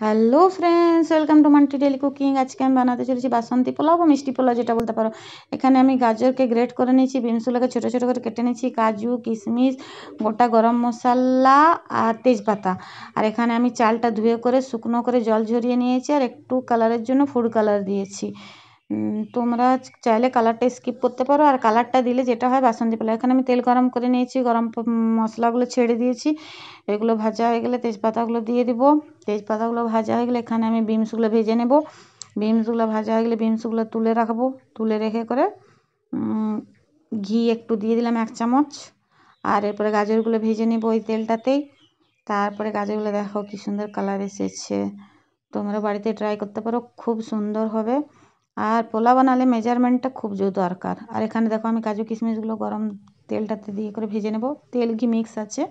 hello friends welcome to Manti daily cooking আজকে আমি বানাতে চলেছি বাসন্তী পোলাও বা মিষ্টি পোলাও যেটা বলতে পারো এখানে আমি গাজরকে গ্রেট করে নিয়েছি বিনসুলাকে ছোটো ছোটো করে কেটে নিয়েছি কাজু কিশমিশ গোটা গরম মশলা আর তেজপাতা আর এখানে আমি চালটা ধুয়ে করে শুকনো করে জল ঝরিয়ে নিয়েছি আর একটু কালারের জন্য ফুড কালার দিয়েছি তোমরা চাইলে কালারটা স্কিপ করতে পারো আর কালারটা দিলে যেটা হয় বাসন্তী পোলাও এখানে আমি তেল গরম করে নিয়েছি গরম মশলাগুলো ছেড়ে দিয়েছি এগুলো ভাজা হয়ে গেলে তেজপাতাগুলো দিয়ে দিব তেজপাতাগুলো ভাজা হয়ে গেলে এখানে আমি বিমসগুলো ভেজে নেব বিনসগুলো ভাজা হয়ে গেলে বিনসগুলো তুলে রাখবো তুলে রেখে করে ঘি একটু দিয়ে দিলাম এক চামচ আর এরপরে গাজরগুলো ভেজে নেবো ওই তেলটাতেই তারপরে গাজরগুলো দেখো কি সুন্দর কালার এসেছে তোমরা বাড়িতে ট্রাই করতে পারো খুব সুন্দর হবে আর পোলা বানালে মেজারমেন্টটা খুব জোর দরকার আর এখানে দেখো আমি কাজু কিশমিশগুলো গরম তেলটাতে দিয়ে করে ভেজে নেব তেল ঘি মিক্স আছে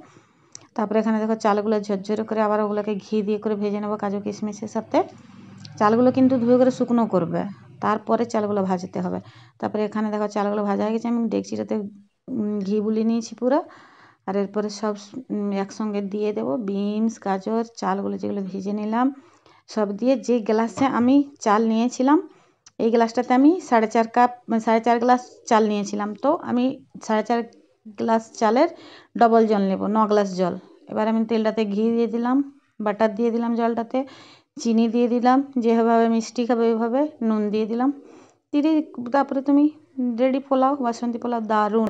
তারপরে এখানে দেখো চালগুলো ঝরঝরে করে আবার ওগুলোকে ঘি দিয়ে করে ভেজে নেব কাজু কিশমিশের সাথে চালগুলো কিন্তু ধুয়ে করে শুকনো করবে তারপরে চালগুলো ভাজতে হবে তারপরে এখানে দেখো চালগুলো ভাজা হয়ে গেছে আমি ডেকচিটাতে ঘি বুলিয়ে নিয়েছি পুরো আর এরপরে সব একসঙ্গে দিয়ে দেবো বিনস গাজর চালগুলো যেগুলো ভেজে নিলাম সব দিয়ে যে গ্লাসে আমি চাল নিয়েছিলাম এই গ্লাসটাতে আমি সাড়ে চার কাপ মানে সাড়ে চার গ্লাস চাল নিয়েছিলাম তো আমি সাড়ে চার গ্লাস চালের ডবল জল নেব ন গ্লাস জল এবার আমি তেলটাতে ঘি দিয়ে দিলাম বাটার দিয়ে দিলাম জলটাতে চিনি দিয়ে দিলাম যেভাবে মিষ্টি খাবে ওইভাবে নুন দিয়ে দিলাম তিরি তারপরে তুমি রেডি পোলাও বাসন্তী পোলাও দারুণ